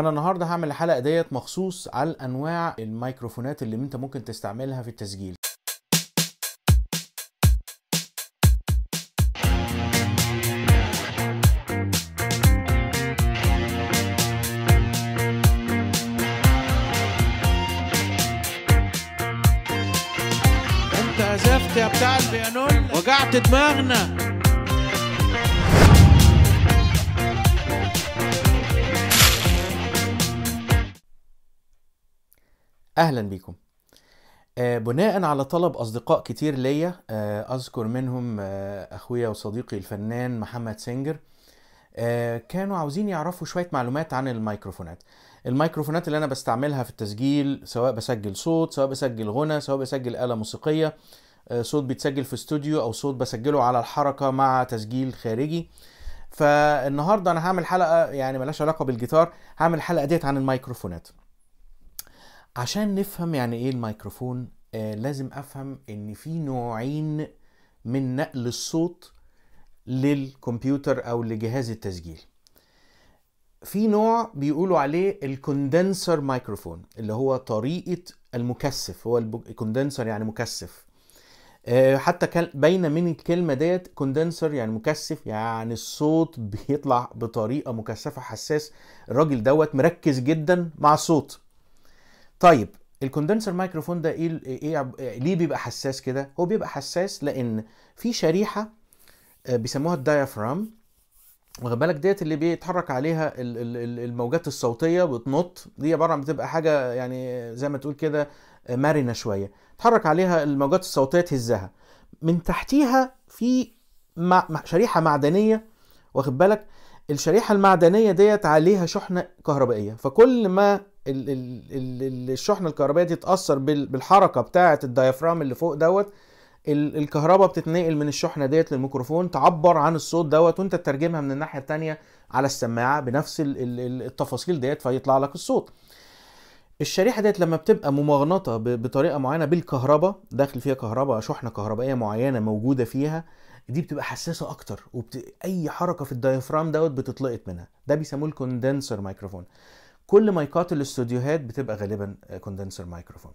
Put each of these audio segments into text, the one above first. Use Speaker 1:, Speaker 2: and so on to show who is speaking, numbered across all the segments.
Speaker 1: انا النهارده هعمل الحلقه ديت مخصوص على انواع الميكروفونات اللي انت ممكن تستعملها في التسجيل انت زفت يا بتاع البيانول وجعت دماغنا اهلا بيكم آه، بناء على طلب اصدقاء كتير ليا آه، اذكر منهم آه، اخويا وصديقي الفنان محمد سينجر كانوا عاوزين يعرفوا شويه معلومات عن الميكروفونات الميكروفونات اللي انا بستعملها في التسجيل سواء بسجل صوت سواء بسجل غنى سواء بسجل آلة موسيقية صوت بيتسجل في استوديو او صوت بسجله على الحركة مع تسجيل خارجي فالنهارده انا هعمل حلقة يعني ملهاش علاقة بالجيتار هعمل الحلقة ديت عن الميكروفونات عشان نفهم يعني ايه الميكروفون آه لازم افهم ان في نوعين من نقل الصوت للكمبيوتر او لجهاز التسجيل في نوع بيقولوا عليه الكوندنسر مايكروفون اللي هو طريقه المكثف هو الكوندنسر يعني مكثف آه، حتى بين من الكلمه ديت كوندنسر يعني مكثف يعني الصوت بيطلع بطريقه مكثفه حساس الراجل دوت مركز جدا مع الصوت طيب الكوندنسر مايكروفون ده ايه إيه-, إيه, ايه ليه بيبقى حساس كده هو بيبقى حساس لان في شريحه آه، بيسموها الديافرام واخد بالك ديت اللي بيتحرك عليها الموجات الصوتيه وتنط دي عباره عن بتبقى حاجه يعني زي ما تقول كده آه، مرنه شويه تحرك عليها الموجات الصوتيه تهزها من تحتيها في شريحه معدنيه واخد بالك الشريحه المعدنيه ديت عليها شحنه كهربائيه فكل ما الشحنه الكهربائيه دي تتاثر بالحركه بتاعه الديافرام اللي فوق دوت الكهرباء بتتنقل من الشحنه ديت للميكروفون تعبر عن الصوت دوت وانت تترجمها من الناحيه الثانيه على السماعه بنفس التفاصيل ديت فيطلع لك الصوت الشريحه ديت لما بتبقى ممغنطه بطريقه معينه بالكهرباء داخل فيها كهرباء شحنه كهربائيه معينه موجوده فيها دي بتبقى حساسه اكتر وبت... اي حركه في الديافرام دوت بتتلقط منها ده بيسموه الكوندنسر مايكروفون كل مايكات الاستوديوهات بتبقى غالبا كوندنسر آه، مايكروفون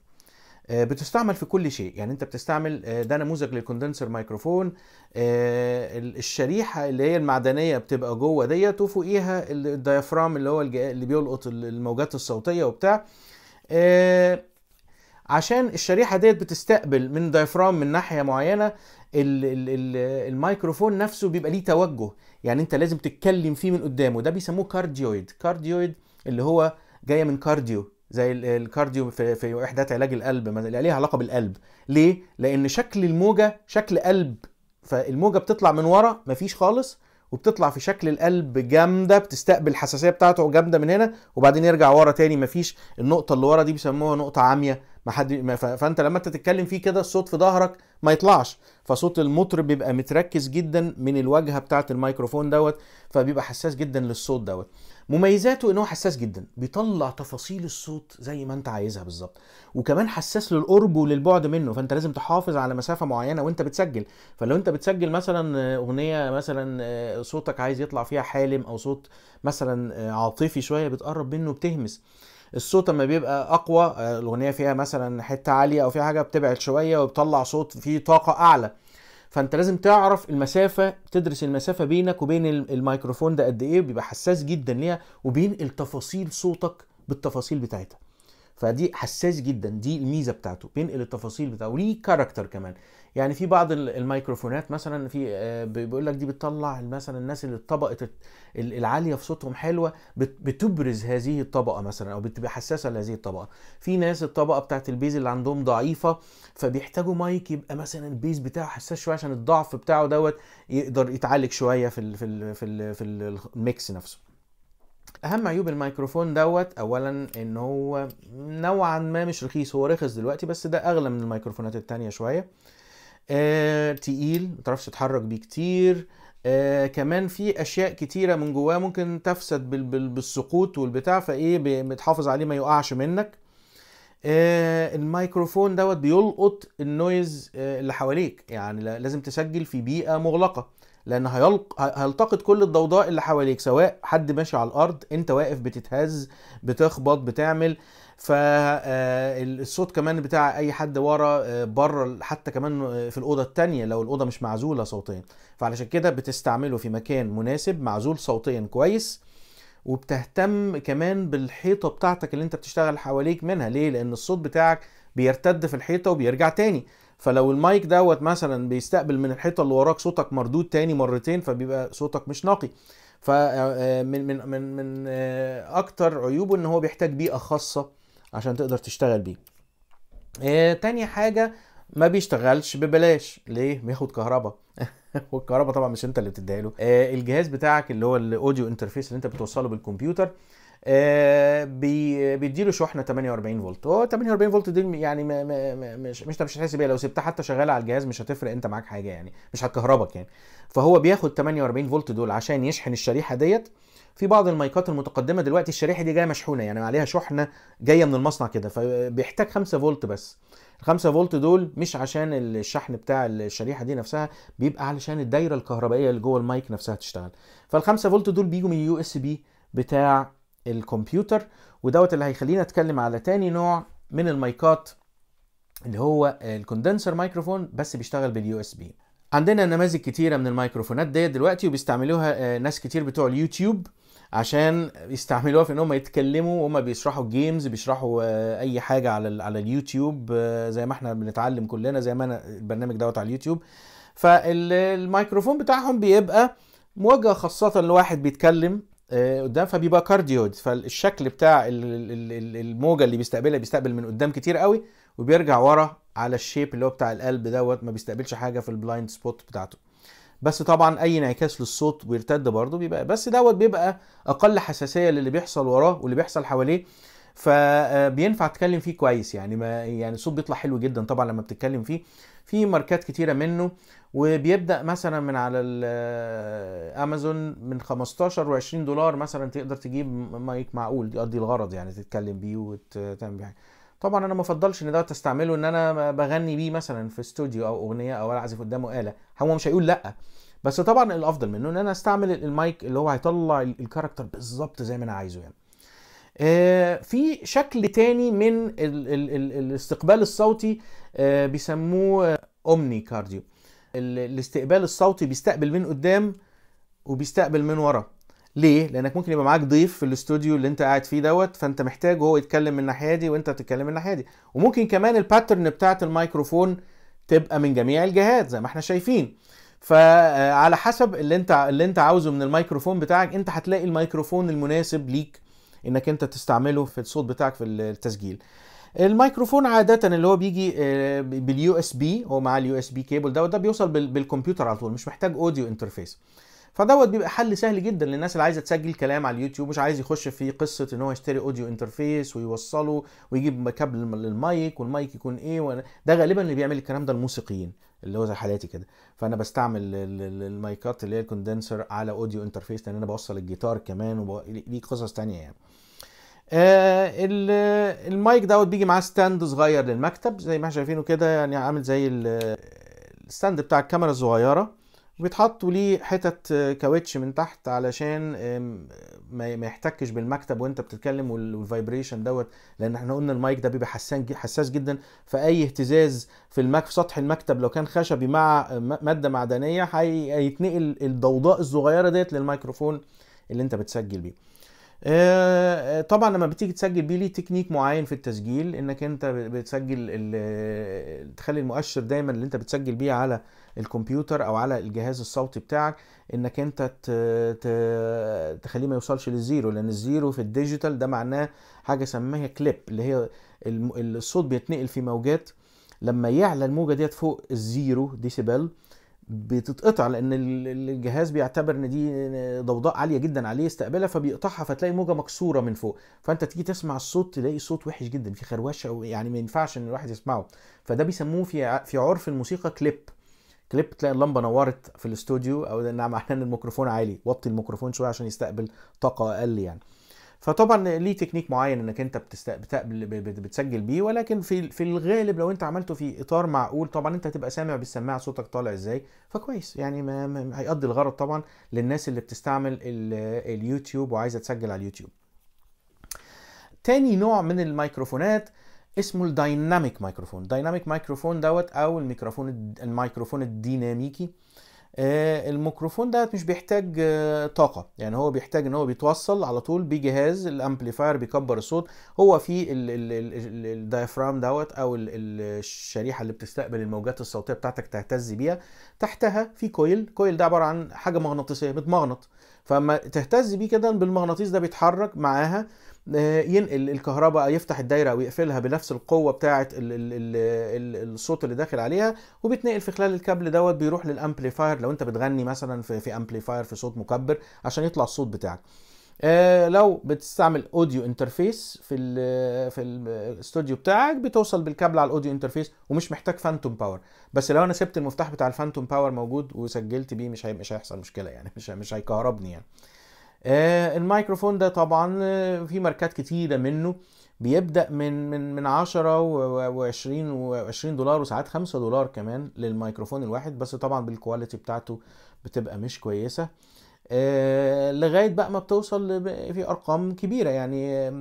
Speaker 1: آه، بتستعمل في كل شيء يعني انت بتستعمل آه، ده نموذج للكوندنسر مايكروفون الشريحه اللي هي المعدنيه بتبقى جوه ديت وفوقيها الديافرام اللي هو اللي بيلقط الموجات الصوتيه وبتاع عشان الشريحه ديت بتستقبل من ديافرام من ناحيه معينه الميكروفون نفسه بيبقى ليه توجه يعني انت لازم تتكلم فيه من قدامه ده بيسموه كارديويد كارديويد اللي هو جايه من كارديو زي الكارديو في, في وحدات علاج القلب اللي ليها علاقه بالقلب ليه لان شكل الموجه شكل قلب فالموجه بتطلع من ورا مفيش خالص وبتطلع في شكل القلب جامده بتستقبل الحساسيه بتاعته جامده من هنا وبعدين يرجع ورا تاني مفيش النقطه اللي ورا دي بيسموها نقطه عاميه ما حد فانت لما انت تتكلم فيه كده الصوت في ظهرك ما يطلعش فصوت المطرب بيبقى متركز جدا من الواجهه بتاعه الميكروفون دوت فبيبقى حساس جدا للصوت دوت مميزاته ان هو حساس جدا بيطلع تفاصيل الصوت زي ما انت عايزها بالظبط وكمان حساس للقرب وللبعد منه فانت لازم تحافظ على مسافه معينه وانت بتسجل فلو انت بتسجل مثلا اغنيه مثلا صوتك عايز يطلع فيها حالم او صوت مثلا عاطفي شويه بتقرب منه بتهمس الصوت اما بيبقى اقوى آه، الاغنيه فيها مثلا حته عاليه او فيها حاجه بتبعد شويه وبتطلع صوت فيه طاقه اعلى فانت لازم تعرف المسافه تدرس المسافه بينك وبين الميكروفون ده قد ايه بيبقى حساس جدا ليها وبين التفاصيل صوتك بالتفاصيل بتاعتها فدي حساس جدا دي الميزه بتاعته بينقل التفاصيل بتاعه وليه كاركتر كمان يعني في بعض الميكروفونات مثلا في آه، بيقول لك دي بتطلع مثلا الناس اللي الطبقه العاليه في صوتهم حلوه بتبرز هذه الطبقه مثلا او بتبقى حساسه لهذه الطبقه في ناس الطبقه بتاعت البيز اللي عندهم ضعيفه فبيحتاجوا مايك يبقى مثلا البيز بتاعه حساس شويه عشان الضعف بتاعه دوت يقدر يتعالج شويه في الـ في الـ في الميكس نفسه اهم عيوب الميكروفون دوت اولا ان هو نوعا ما مش رخيص هو رخص دلوقتي بس ده اغلى من الميكروفونات التانية شويه آه، تقيل متعرفش تتحرك بيه كتير آه، كمان في اشياء كتيره من جواه ممكن تفسد بالسقوط والبتاع فايه بتحافظ عليه ما يقعش منك آه، الميكروفون دوت بيلقط النويز آه، اللي حواليك يعني لازم تسجل في بيئه مغلقه لان هيلق... هيلتقط كل الضوضاء اللي حواليك سواء حد ماشي على الارض انت واقف بتتهز بتخبط بتعمل فالصوت آه، كمان بتاع اي حد ورا آه، بره حتى كمان آه، في الاوضه الثانيه لو الاوضه مش معزوله صوتيا فعلشان كده بتستعمله في مكان مناسب معزول صوتيا كويس وبتهتم كمان بالحيطه بتاعتك اللي انت بتشتغل حواليك منها ليه لان الصوت بتاعك بيرتد في الحيطه وبيرجع تاني فلو المايك دوت مثلا بيستقبل من الحيطه اللي وراك صوتك مردود تاني مرتين فبيبقى صوتك مش نقي فمن آه، آه، من من من آه، اكتر عيوبه ان هو بيحتاج بيئه خاصه عشان تقدر تشتغل بيه تاني حاجه ما بيشتغلش ببلاش ليه بياخد كهرباء والكهرباء طبعا مش انت اللي بتديها له الجهاز بتاعك اللي هو الاوديو انترفيس اللي انت بتوصله بالكمبيوتر آه، بيديله شحنه 48 فولت هو 48 فولت دي يعني مش مش مش هتحس بيها لو سبتها حتى شغاله على الجهاز مش هتفرق انت معاك حاجه يعني مش هتكهربك يعني فهو بياخد 48 فولت دول عشان يشحن الشريحه ديت في بعض المايكات المتقدمه دلوقتي الشريحه دي جايه مشحونه يعني عليها شحنه جايه من المصنع كده فبيحتاج 5 فولت بس ال 5 فولت دول مش عشان الشحن بتاع الشريحه دي نفسها بيبقى علشان الدايره الكهربائيه اللي جوه المايك نفسها تشتغل فال 5 فولت دول بيجوا من اليو اس بي بتاع الكمبيوتر ودوت اللي هيخلينا اتكلم على تاني نوع من المايكات اللي هو الكوندنسر مايكروفون بس بيشتغل باليو اس بي عندنا نماذج كتيره من الميكروفونات ديت دلوقتي وبيستعملوها آه، ناس كتير بتوع اليوتيوب عشان يستعملوها في ان هم يتكلموا وهم بيشرحوا جيمز بيشرحوا آه، اي حاجه على على اليوتيوب آه، زي ما احنا بنتعلم كلنا زي ما انا البرنامج دوت على اليوتيوب فالميكروفون بتاعهم بيبقى موجه خاصه لواحد بيتكلم آه، قدام فبيبقى كارديويد فالشكل بتاع الموجه اللي بيستقبلها بيستقبل من قدام كتير قوي وبيرجع ورا على الشيب اللي هو بتاع القلب دوت ما بيستقبلش حاجه في البلايند سبوت بتاعته بس طبعا اي انعكاس للصوت ويرتد برضه بيبقى بس دوت بيبقى اقل حساسيه للي بيحصل وراه واللي بيحصل حواليه فبينفع آه، تتكلم فيه كويس يعني ما يعني الصوت بيطلع حلو جدا طبعا لما بتتكلم فيه في ماركات كتيره منه وبيبدا مثلا من على امازون من 15 و20 دولار مثلا تقدر تجيب مايك معقول يقضي الغرض يعني تتكلم بيه وتعمل بيه طبعا انا ما افضلش ان ده تستعمله ان انا بغني بيه مثلا في استوديو او اغنيه او اعزف قدامه اله هو مش هيقول لا بس طبعا الافضل منه ان انا استعمل المايك اللي هو هيطلع الكاركتر بالظبط زي ما انا عايزه يعني آه، في شكل تاني من الاستقبال الصوتي آه، بيسموه اومني آه، كارديو الاستقبال الصوتي بيستقبل من قدام وبيستقبل من ورا ليه لانك ممكن يبقى معاك ضيف في الاستوديو اللي انت قاعد فيه دوت فانت محتاج هو يتكلم من الناحيه دي وانت بتتكلم من الناحيه دي وممكن كمان الباترن بتاعت الميكروفون تبقى من جميع الجهات زي ما احنا شايفين فعلى حسب اللي انت اللي انت عاوزه من الميكروفون بتاعك انت هتلاقي الميكروفون المناسب ليك انك انت تستعمله في الصوت بتاعك في التسجيل الميكروفون عاده اللي هو بيجي آه، باليو اس بي هو مع اليو اس بي كيبل دوت ده بيوصل بالكمبيوتر على طول مش محتاج اوديو انترفيس فدوت بيبقى حل سهل جدا للناس اللي عايزه تسجل كلام على اليوتيوب مش عايز يخش في قصه ان هو يشتري اوديو انترفيس ويوصله ويجيب كابل للمايك والمايك يكون ايه و... ده غالبا اللي بيعمل الكلام ده الموسيقيين اللي هو زي حالاتي كده فانا بستعمل المايكات اللي هي الكوندنسر على اوديو انترفيس لان انا بوصل الجيتار كمان وب... قصص تانية يعني آه المايك دوت بيجي معاه ستاند صغير للمكتب زي ما احنا شايفينه كده يعني عامل زي الستاند بتاع الكاميرا الصغيره بيتحط ليه حتت آه، كاوتش من تحت علشان ما يحتكش بالمكتب وانت بتتكلم والفايبريشن دوت لان احنا قلنا المايك ده بيبقى حساس حساس جدا فاي اهتزاز في المك في سطح المكتب لو كان خشبي مع آه، ماده معدنيه هيتنقل الضوضاء الصغيره ديت للميكروفون اللي انت بتسجل بيه آه، طبعا لما بتيجي تسجل بيه ليه تكنيك معين في التسجيل انك انت بتسجل آه، تخلي المؤشر دايما اللي انت بتسجل بيه على الكمبيوتر او على الجهاز الصوتي بتاعك انك انت تخليه ما يوصلش للزيرو لان الزيرو في الديجيتال ده معناه حاجه سماها كليب اللي هي الصوت بيتنقل في موجات لما يعلى الموجه ديت فوق الزيرو ديسيبل بتتقطع لان الجهاز بيعتبر ان دي ضوضاء عاليه جدا عليه يستقبلها فبيقطعها فتلاقي موجه مكسوره من فوق فانت تيجي تسمع الصوت تلاقي صوت وحش جدا في خروشه يعني ما ينفعش ان الواحد يسمعه فده بيسموه في في عرف الموسيقى كليب كليب تلاقي اللمبه نورت في الاستوديو او ده معناه نعم، ان الميكروفون عالي وطي الميكروفون شويه عشان يستقبل طاقه اقل يعني فطبعا ليه تكنيك معين انك انت بتستقبل بتسجل بيه ولكن في في الغالب لو انت عملته في اطار معقول طبعا انت هتبقى سامع بالسماعه صوتك طالع ازاي فكويس يعني ما, ما هيقضي الغرض طبعا للناس اللي بتستعمل اليوتيوب وعايزه تسجل على اليوتيوب تاني نوع من الميكروفونات اسمه الدايناميك مايكروفون الدايناميك مايكروفون دوت او الميكروفون الميكروفون الديناميكي آه آه، الميكروفون ده مش بيحتاج آه، طاقه يعني هو بيحتاج ان هو بيتوصل على طول بجهاز الامبليفاير بيكبر الصوت هو في الدايفرام دوت او الشريحه اللي بتستقبل الموجات الصوتيه بتاعتك تهتز بيها تحتها في كويل كويل ده عباره عن حاجه مغناطيسيه بتمغنط فما تهتز بيه كده بالمغناطيس ده بيتحرك معاها آه، ينقل الكهرباء يفتح الدايره او يقفلها بنفس القوه بتاعه الصوت اللي داخل عليها وبيتنقل في خلال الكابل دوت بيروح للامبليفاير لو انت بتغني مثلا في, في امبليفاير في صوت مكبر عشان يطلع الصوت بتاعك آه، لو بتستعمل اوديو انترفيس في الـ في الاستوديو بتاعك بتوصل بالكابل على الاوديو انترفيس ومش محتاج فانتوم باور بس لو انا سبت المفتاح بتاع الفانتوم باور موجود وسجلت بيه مش هي مش هيحصل مشكله يعني مش مش هيكهربني يعني آه، الميكروفون ده طبعا آه، في ماركات كتيره منه بيبدا من من من 10 و20 و20 دولار وساعات 5 دولار كمان للميكروفون الواحد بس طبعا بالكواليتي بتاعته بتبقى مش كويسه آه، لغايه بقى ما بتوصل في ارقام كبيره يعني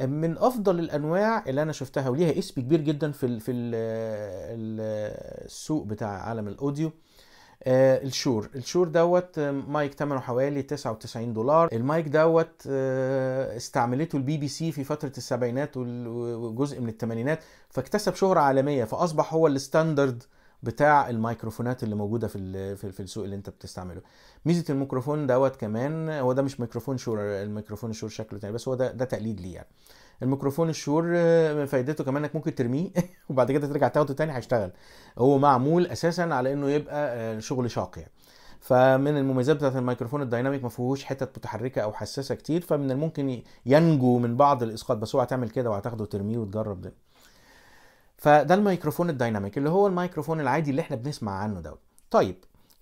Speaker 1: من افضل الانواع اللي انا شفتها وليها اسم كبير جدا في في السوق بتاع عالم الاوديو آه، الشور الشور دوت آه، مايك ثمنه حوالي 99 دولار المايك دوت آه، استعملته البي بي سي في فتره السبعينات وجزء من الثمانينات فاكتسب شهره عالميه فاصبح هو الستاندرد بتاع الميكروفونات اللي موجوده في في السوق اللي انت بتستعمله ميزه الميكروفون دوت كمان هو ده مش ميكروفون شور الميكروفون الشور شكله تاني بس هو ده ده تقليد ليه يعني الميكروفون الشور آه، فايدته كمان انك ممكن ترميه وبعد كده ترجع تاخده تاني هيشتغل هو معمول اساسا على انه يبقى آه، شغل شاق يعني فمن المميزات بتاعت الميكروفون الدايناميك ما فيهوش حتت متحركه او حساسه كتير فمن الممكن ينجو من بعض الاسقاط بس اوعى تعمل كده وهتاخده وترميه وتجرب ده فده الميكروفون الدايناميك اللي هو الميكروفون العادي اللي احنا بنسمع عنه دوت طيب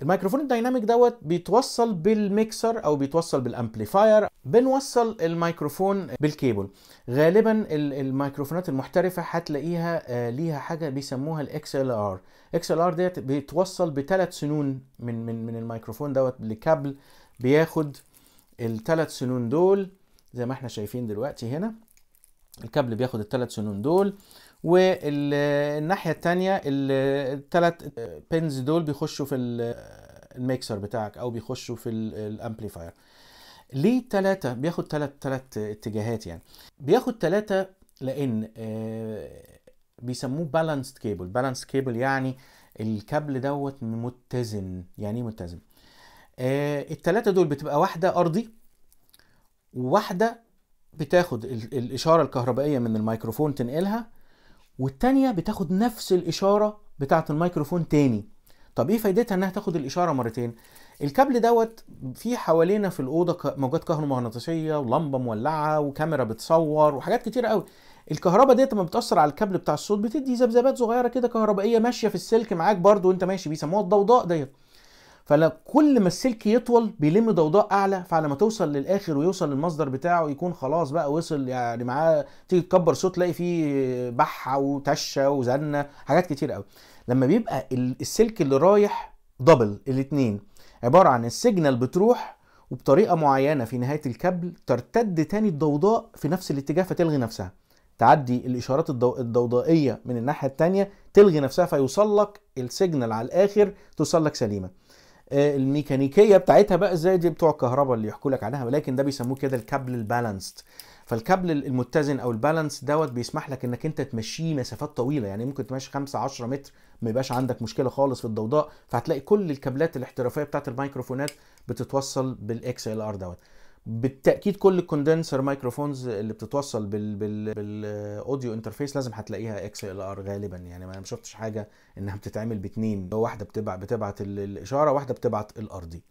Speaker 1: الميكروفون الدايناميك دوت بيتوصل بالميكسر او بيتوصل بالامبليفاير بنوصل الميكروفون بالكيبل غالبا الميكروفونات المحترفه هتلاقيها آه، ليها حاجه بيسموها الاكس ال ار اكس ال ار ديت بيتوصل بثلاث سنون من من من الميكروفون دوت لكابل بياخد الثلاث سنون دول زي ما احنا شايفين دلوقتي هنا الكابل بياخد الثلاث سنون دول والناحيه الثانيه الثلاث بنز دول بيخشوا في الميكسر بتاعك او بيخشوا في الامبليفاير ليه ثلاثة بياخد ثلاث ثلاث اتجاهات يعني بياخد ثلاثة لان آه، بيسموه بالانسد كيبل بالانسد كيبل يعني الكابل دوت متزن يعني ايه متزن آه، الثلاثة دول بتبقى واحدة ارضي وواحدة بتاخد الاشارة الكهربائية من الميكروفون تنقلها والتانية بتاخد نفس الإشارة بتاعة الميكروفون تاني طب ايه فايدتها انها تاخد الاشاره مرتين الكابل دوت في حوالينا في الاوضه موجات كهرومغناطيسيه ولمبه مولعه وكاميرا بتصور وحاجات كتيره قوي الكهرباء ديت لما بتاثر على الكابل بتاع الصوت بتدي ذبذبات صغيره كده كهربائيه ماشيه في السلك معاك برضو وانت ماشي بيسموها الضوضاء ديت فكل ما السلك يطول بيلم ضوضاء اعلى فعلى ما توصل للاخر ويوصل للمصدر بتاعه يكون خلاص بقى وصل يعني معاه تيجي تكبر صوت تلاقي فيه بحه وتشه وزنه حاجات كتير قوي لما بيبقى السلك اللي رايح دبل الاثنين عباره عن السيجنال بتروح وبطريقه معينه في نهايه الكابل ترتد تاني الضوضاء في نفس الاتجاه فتلغي نفسها تعدي الاشارات الضو... الضوضائيه من الناحيه الثانيه تلغي نفسها فيوصل لك السيجنال على الاخر توصل لك سليمه الميكانيكيه بتاعتها بقى زي دي بتوع الكهرباء اللي يحكوا لك عنها ولكن ده بيسموه كده الكابل البالانسد فالكابل المتزن او البالانس دوت بيسمح لك انك انت تمشيه مسافات طويله يعني ممكن تمشي 5 10 متر ما يبقاش عندك مشكله خالص في الضوضاء فهتلاقي كل الكابلات الاحترافيه بتاعت الميكروفونات بتتوصل بالاكس ال ار دوت بالتاكيد كل الكوندنسر مايكروفونز اللي بتتوصل بال بال بالاوديو انترفيس لازم هتلاقيها اكس ال ار غالبا يعني ما شفتش حاجه انها بتتعمل باتنين واحده بتبعت بتبعت الاشاره واحده بتبعت الارضي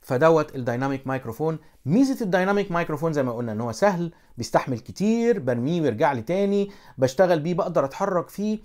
Speaker 1: فدوت الدايناميك مايكروفون ميزه الدايناميك مايكروفون زي ما قلنا ان هو سهل بيستحمل كتير برميه ويرجع لي تاني بشتغل بيه بقدر اتحرك فيه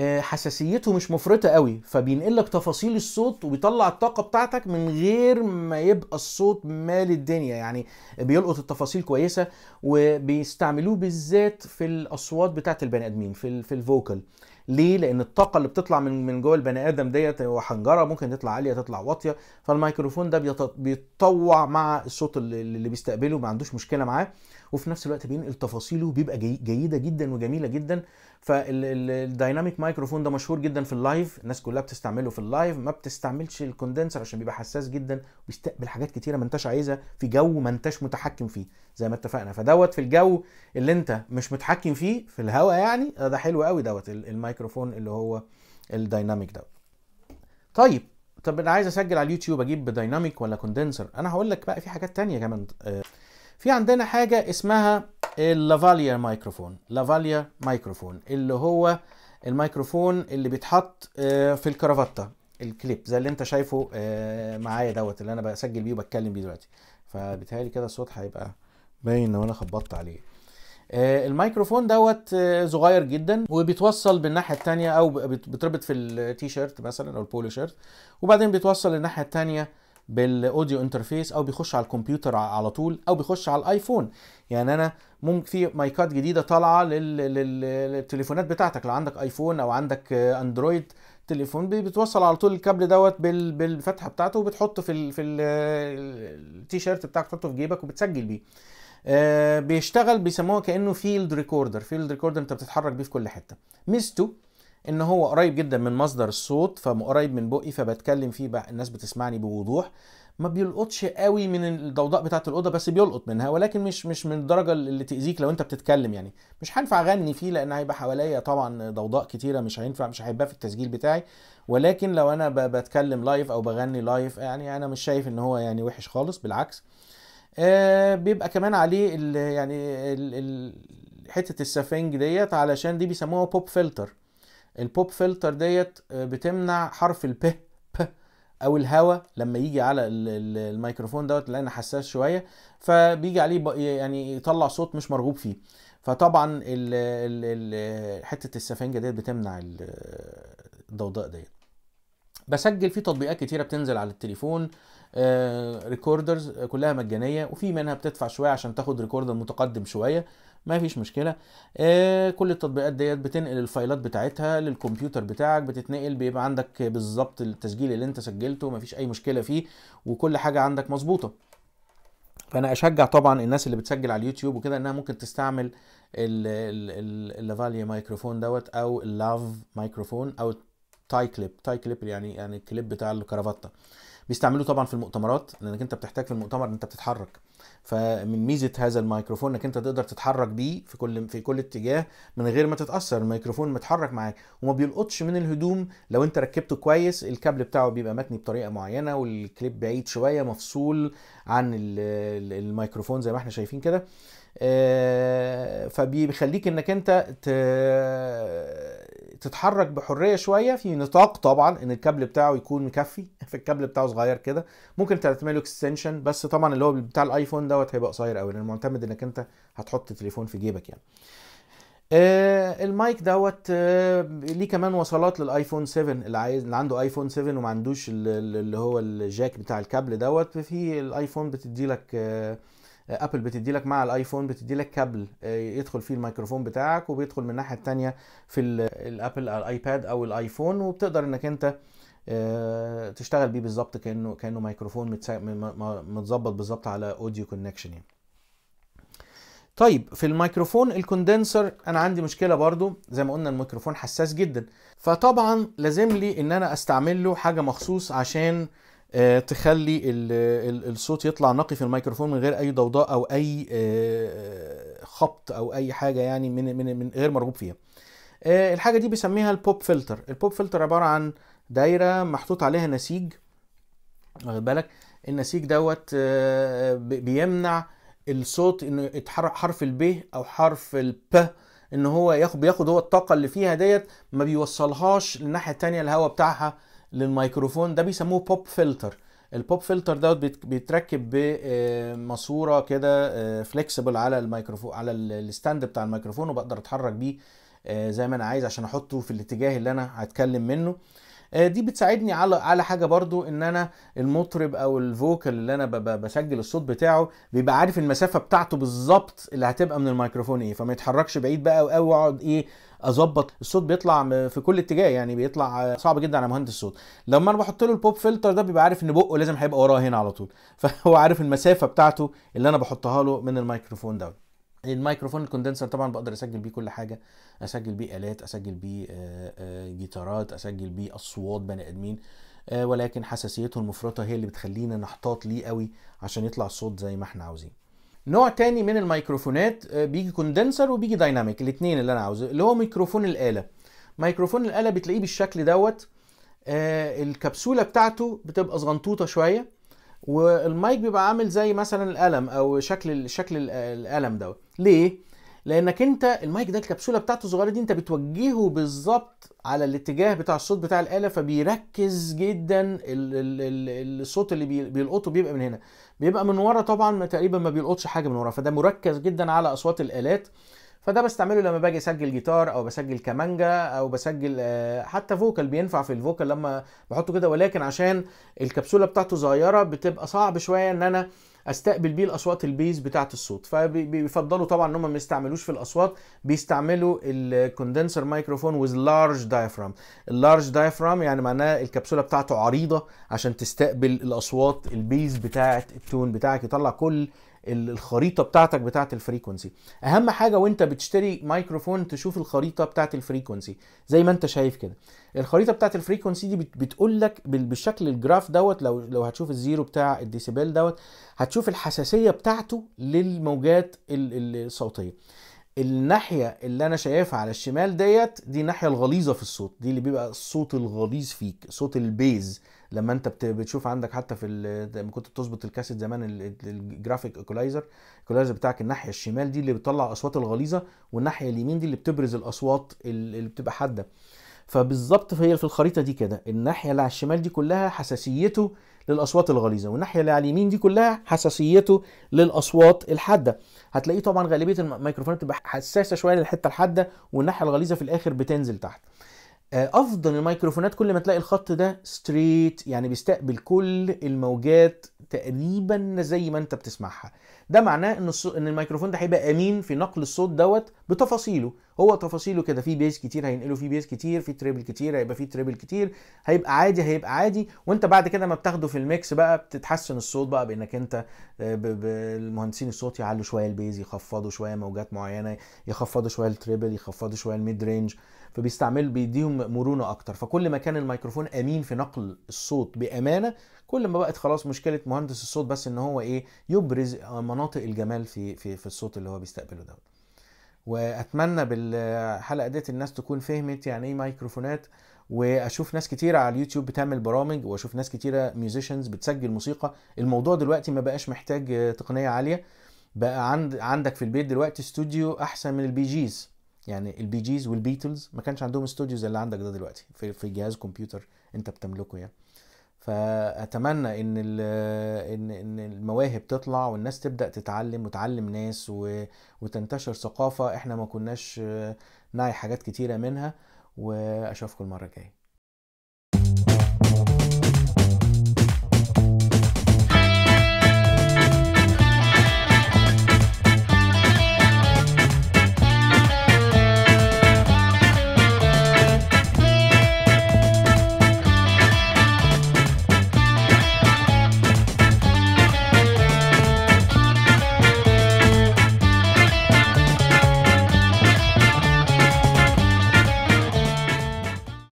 Speaker 1: آه، حساسيته مش مفرطه قوي فبينقل لك تفاصيل الصوت وبيطلع الطاقه بتاعتك من غير ما يبقى الصوت مال الدنيا يعني بيلقط التفاصيل كويسه وبيستعملوه بالذات في الاصوات بتاعه البني ادمين في في الفوكال ليه لان الطاقه اللي بتطلع من من جوه البني ادم ديت هو حنجره ممكن تطلع عاليه تطلع واطيه فالميكروفون ده بيتطوع مع الصوت اللي بيستقبله ما عندوش مشكله معاه وفي نفس الوقت بينقل تفاصيله بيبقى جي جيده جدا وجميله جدا فالدايناميك مايكروفون ده مشهور جدا في اللايف الناس كلها بتستعمله في اللايف ما بتستعملش الكوندنسر عشان بيبقى حساس جدا وبيستقبل حاجات كتيره ما انتش عايزها في جو ما انتش متحكم فيه زي ما اتفقنا فدوت في الجو اللي انت مش متحكم فيه في الهواء يعني آه، ده حلو قوي دوت الميكروفون اللي هو الدايناميك ده طيب طب انا عايز اسجل على اليوتيوب اجيب دايناميك ولا كوندنسر انا هقول لك بقى في حاجات تانية كمان آه، في عندنا حاجة اسمها اللافاليا مايكروفون لافاليا مايكروفون اللي هو الميكروفون اللي بيتحط آه، في الكرافتة الكليب زي اللي انت شايفه آه، معايا دوت اللي انا بسجل بيه وبتكلم بيه دلوقتي فبيتهيألي كده الصوت هيبقى باين لو انا خبطت عليه آه، الميكروفون دوت صغير جدا وبيتوصل بالناحيه الثانيه او بيتربط في التيشيرت مثلا او البولو شيرت وبعدين بيتوصل للناحيه الثانيه بالاوديو انترفيس او بيخش على الكمبيوتر على طول او بيخش على الايفون يعني انا ممكن في مايكات جديده طالعه للتليفونات بتاعتك لو عندك ايفون او عندك اندرويد تليفون بتوصل على طول الكابل دوت بالفتحه بتاعته وبتحطه في الـ في التيشيرت بتاعك تحطه في جيبك وبتسجل بيه آه، بيشتغل بيسموها كانه فيلد ريكوردر فيلد ريكوردر انت بتتحرك بيه في كل حته ميزته ان هو قريب جدا من مصدر الصوت فقريب من بقي فبتكلم فيه بقى الناس بتسمعني بوضوح ما بيلقطش قوي من الضوضاء بتاعت الاوضه بس بيلقط منها ولكن مش مش من الدرجه اللي تاذيك لو انت بتتكلم يعني مش هينفع اغني فيه لان هيبقى حواليا طبعا ضوضاء كتيره مش هينفع مش هيبقى في التسجيل بتاعي ولكن لو انا بتكلم لايف او بغني لايف يعني انا مش شايف ان هو يعني وحش خالص بالعكس آه بيبقى كمان عليه الـ يعني الـ الـ حته السفنج ديت علشان دي بيسموها بوب فلتر البوب فلتر ديت آه، بتمنع حرف الب ب او الهواء لما يجي على الميكروفون دوت لان حساس شويه فبيجي عليه يعني يطلع صوت مش مرغوب فيه فطبعا حته السفنجه ديت بتمنع آه، الضوضاء ديت بسجل في تطبيقات كتيره بتنزل على التليفون ريكوردرز آه، آه، كلها مجانيه وفي منها بتدفع شويه عشان تاخد ريكوردر متقدم شويه ما فيش مشكله آه، كل التطبيقات ديت بتنقل الفايلات بتاعتها للكمبيوتر بتاعك بتتنقل بيبقى عندك بالظبط التسجيل اللي انت سجلته ما فيش اي مشكله فيه وكل حاجه عندك مظبوطه فانا اشجع طبعا الناس اللي بتسجل على اليوتيوب وكده انها ممكن تستعمل اللافاليا مايكروفون دوت او اللاف مايكروفون او تاي كليب تاي كليب يعني يعني الكليب بتاع الكرافته بيستعملوه طبعا في المؤتمرات لانك انت بتحتاج في المؤتمر انت بتتحرك فمن ميزه هذا الميكروفون انك انت تقدر تتحرك بيه في كل في كل اتجاه من غير ما تتاثر الميكروفون متحرك معاك وما بيلقطش من الهدوم لو انت ركبته كويس الكابل بتاعه بيبقى متني بطريقه معينه والكليب بعيد شويه مفصول عن الميكروفون زي ما احنا شايفين كده آه، فبيخليك انك انت تتحرك بحريه شويه في نطاق طبعا ان الكابل بتاعه يكون مكفي في الكابل بتاعه صغير كده ممكن تعمل له اكستنشن بس طبعا اللي هو بتاع الايفون دوت هيبقى قصير قوي لان معتمد انك انت هتحط تليفون في جيبك يعني آه المايك دوت آه ليه كمان وصلات للايفون 7 اللي عايز اللي عنده ايفون 7 وما عندوش اللي هو الجاك بتاع الكابل دوت في الايفون بتدي لك آه ابل بتدي لك مع الايفون بتدي لك كابل آه، يدخل فيه الميكروفون بتاعك وبيدخل من الناحيه الثانيه في الابل آه، الايباد او الايفون وبتقدر انك انت آه، تشتغل بيه بالظبط كانه كانه ميكروفون متظبط بالظبط على اوديو كونكشن يعني طيب في الميكروفون الكوندنسر انا عندي مشكله برضو زي ما قلنا الميكروفون حساس جدا فطبعا لازم لي ان انا استعمل له حاجه مخصوص عشان آه، تخلي الصوت يطلع نقي في الميكروفون من غير اي ضوضاء او اي آه، آه، خبط او اي حاجه يعني من من من غير مرغوب فيها الحاجه دي بيسميها البوب فلتر البوب فلتر عباره عن دايره محطوط عليها نسيج واخد بالك النسيج دوت بيمنع الصوت انه حرف الب او حرف الب ان هو ياخد بياخد هو الطاقه اللي فيها ديت ما بيوصلهاش للناحيه الثانيه الهواء بتاعها للميكروفون ده بيسموه بوب فلتر البوب فلتر دوت بيتركب بماسوره آه، كده فليكسبل آه، على الميكروفون على الستاند بتاع الميكروفون وبقدر اتحرك بيه آه، زي ما انا عايز عشان احطه في الاتجاه اللي انا هتكلم منه دي بتساعدني على على حاجه برضو ان انا المطرب او الفوكال اللي انا بسجل الصوت بتاعه بيبقى عارف المسافه بتاعته بالظبط اللي هتبقى من الميكروفون ايه فما يتحركش بعيد بقى او اقعد ايه اظبط الصوت بيطلع في كل اتجاه يعني بيطلع صعب جدا على مهندس الصوت لما انا بحط له البوب فلتر ده بيبقى عارف ان بقه لازم هيبقى وراه هنا على طول فهو عارف المسافه بتاعته اللي انا بحطها له من الميكروفون دوت الميكروفون الكوندنسر طبعا بقدر اسجل بيه كل حاجه اسجل بيه الات اسجل بيه آه، آه، جيتارات اسجل بيه اصوات بني ادمين آه، ولكن حساسيته المفرطه هي اللي بتخلينا نحتاط ليه قوي عشان يطلع الصوت زي ما احنا عاوزين نوع تاني من الميكروفونات آه، بيجي كوندنسر وبيجي دايناميك الاثنين اللي انا عاوزه اللي هو ميكروفون الاله ميكروفون الاله بتلاقيه بالشكل دوت آه، الكبسوله بتاعته بتبقى صغنطوطه شويه والمايك بيبقى عامل زي مثلا القلم او شكل شكل القلم دوت ليه لانك انت المايك ده الكبسوله بتاعته الصغيره دي انت بتوجهه بالظبط على الاتجاه بتاع الصوت بتاع الاله فبيركز جدا الصوت اللي بيلقطه بيبقى من هنا بيبقى من ورا طبعا ما تقريبا ما بيلقطش حاجه من ورا فده مركز جدا على اصوات الالات فده بستعمله لما باجي اسجل جيتار او بسجل كمانجا او بسجل آه، حتى فوكال بينفع في الفوكال لما بحطه كده ولكن عشان الكبسوله بتاعته صغيره بتبقى صعب شويه ان انا استقبل بيه الاصوات البيز بتاعه الصوت فبيفضلوا طبعا ان هم ما يستعملوش في الاصوات بيستعملوا الكوندنسر مايكروفون ويز لارج دايفرام اللارج دايفرام يعني معناه الكبسوله بتاعته عريضه عشان تستقبل الاصوات البيز بتاعه التون بتاعك يطلع كل الخريطه بتاعتك بتاعه الفريكونسي اهم حاجه وانت بتشتري مايكروفون تشوف الخريطه بتاعه الفريكونسي زي ما انت شايف كده الخريطه بتاعه الفريكونسي دي بتقول لك بالشكل الجراف دوت لو لو هتشوف الزيرو بتاع الديسيبل دوت هتشوف الحساسيه بتاعته للموجات الصوتيه الناحيه اللي انا شايفها على الشمال ديت دي الناحيه الغليظه في الصوت دي اللي بيبقى الصوت الغليظ فيك صوت البيز لما انت بتشوف عندك حتى في لما كنت بتظبط الكاسيت زمان الجرافيك ايكولايزر الايكولايزر بتاعك الناحيه الشمال دي اللي بتطلع اصوات الغليظه والناحيه اليمين دي اللي بتبرز الاصوات اللي بتبقى حاده فبالظبط هي في الخريطه دي كده الناحيه اللي على الشمال دي كلها حساسيته للاصوات الغليظه والناحيه اللي على اليمين دي كلها حساسيته للاصوات الحاده هتلاقيه طبعا غالبيه الميكروفونات بتبقى حساسه شويه للحته الحاده والناحيه الغليظه في الاخر بتنزل تحت آه، افضل الميكروفونات كل ما تلاقي الخط ده ستريت يعني بيستقبل كل الموجات تقريبا زي ما انت بتسمعها ده معناه ان الصو... ان الميكروفون ده هيبقى امين في نقل الصوت دوت بتفاصيله هو تفاصيله كده في بيس كتير هينقله في بيس كتير في تريبل كتير هيبقى في تريبل كتير هيبقى عادي هيبقى عادي وانت بعد كده ما بتاخده في الميكس بقى بتتحسن الصوت بقى بانك انت آه، ب... ب... المهندسين الصوت يعلوا شويه البيز يخفضوا شويه موجات معينه يخفضوا شويه التريبل يخفضوا شويه الميد رينج فبيستعمل بيديهم مرونه اكتر فكل ما كان الميكروفون امين في نقل الصوت بامانه كل ما بقت خلاص مشكله مهندس الصوت بس ان هو ايه يبرز مناطق الجمال في في في الصوت اللي هو بيستقبله دوت واتمنى بالحلقه ديت الناس تكون فهمت يعني ايه ميكروفونات واشوف ناس كتيره على اليوتيوب بتعمل برامج واشوف ناس كتيره ميوزيشنز بتسجل موسيقى الموضوع دلوقتي ما بقاش محتاج تقنيه عاليه بقى عند عندك في البيت دلوقتي استوديو احسن من البي جيز يعني البي جيز والبيتلز ما كانش عندهم استوديو زي اللي عندك ده دلوقتي في, في جهاز كمبيوتر انت بتملكه يعني فاتمنى ان ان ان المواهب تطلع والناس تبدا تتعلم وتعلم ناس وتنتشر ثقافه احنا ما كناش نعي حاجات كتيره منها واشوفكم المره الجايه